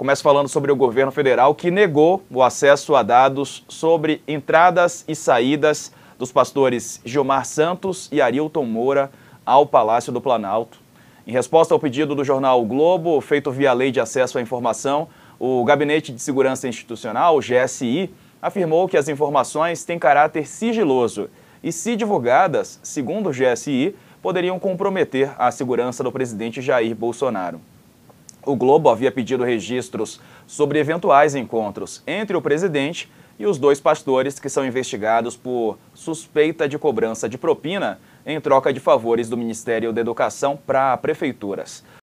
Começo falando sobre o governo federal que negou o acesso a dados sobre entradas e saídas dos pastores Gilmar Santos e Arilton Moura ao Palácio do Planalto. Em resposta ao pedido do jornal o Globo, feito via Lei de Acesso à Informação, o Gabinete de Segurança Institucional, GSI, afirmou que as informações têm caráter sigiloso e, se divulgadas, segundo o GSI, poderiam comprometer a segurança do presidente Jair Bolsonaro. O Globo havia pedido registros sobre eventuais encontros entre o presidente e os dois pastores que são investigados por suspeita de cobrança de propina em troca de favores do Ministério da Educação para prefeituras.